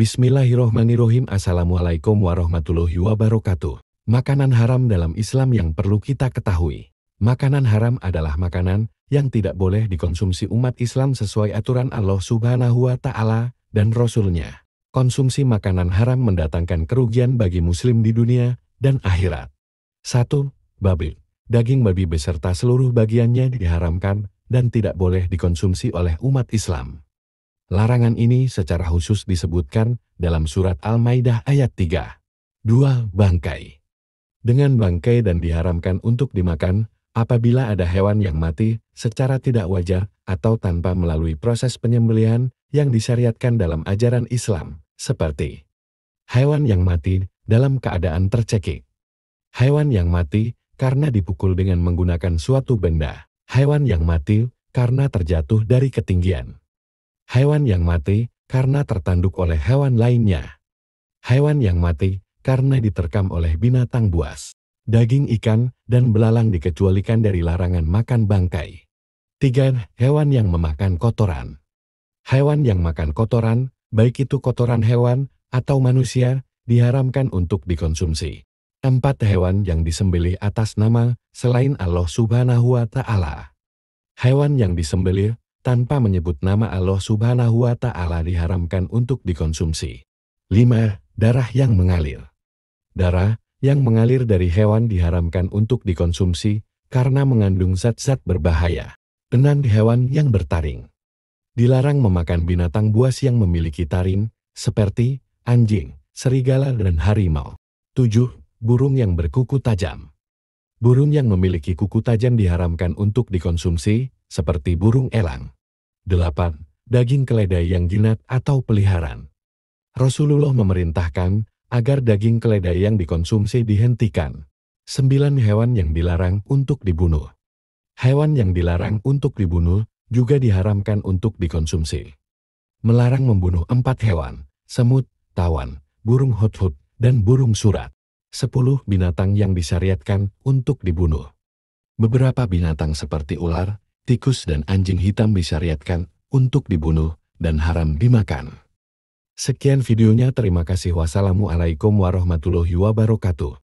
Bismillahirrohmanirrohim Assalamualaikum warahmatullahi wabarakatuh. Makanan haram dalam Islam yang perlu kita ketahui. Makanan haram adalah makanan yang tidak boleh dikonsumsi umat Islam sesuai aturan Allah Subhanahu wa Ta'ala dan Rasulnya. Konsumsi makanan haram mendatangkan kerugian bagi Muslim di dunia dan akhirat. 1. Babi. Daging babi beserta seluruh bagiannya diharamkan dan tidak boleh dikonsumsi oleh umat Islam. Larangan ini secara khusus disebutkan dalam surat Al-Maidah ayat 3. 2. Bangkai Dengan bangkai dan diharamkan untuk dimakan, apabila ada hewan yang mati secara tidak wajar atau tanpa melalui proses penyembelihan yang disyariatkan dalam ajaran Islam, seperti hewan yang mati dalam keadaan tercekik, hewan yang mati karena dipukul dengan menggunakan suatu benda, hewan yang mati karena terjatuh dari ketinggian Hewan yang mati karena tertanduk oleh hewan lainnya. Hewan yang mati karena diterkam oleh binatang buas. Daging ikan dan belalang dikecualikan dari larangan makan bangkai. 3. Hewan yang memakan kotoran. Hewan yang makan kotoran, baik itu kotoran hewan atau manusia, diharamkan untuk dikonsumsi. Empat hewan yang disembelih atas nama selain Allah Subhanahu wa Ta'ala. Hewan yang disembelih tanpa menyebut nama Allah Subhanahu wa Ta'ala diharamkan untuk dikonsumsi. 5. Darah yang mengalir Darah yang mengalir dari hewan diharamkan untuk dikonsumsi karena mengandung zat-zat berbahaya. Tenan hewan yang bertaring. Dilarang memakan binatang buas yang memiliki taring, seperti anjing, serigala dan harimau. 7. Burung yang berkuku tajam. Burung yang memiliki kuku tajam diharamkan untuk dikonsumsi seperti burung elang. 8. Daging keledai yang jinak atau peliharaan. Rasulullah memerintahkan agar daging keledai yang dikonsumsi dihentikan. 9. Hewan yang dilarang untuk dibunuh. Hewan yang dilarang untuk dibunuh juga diharamkan untuk dikonsumsi. Melarang membunuh empat hewan, semut, tawan, burung hot-hot, dan burung surat. sepuluh binatang yang disyariatkan untuk dibunuh. Beberapa binatang seperti ular, tikus dan anjing hitam disyariatkan untuk dibunuh dan haram dimakan. Sekian videonya terima kasih wassalamualaikum warahmatullahi wabarakatuh.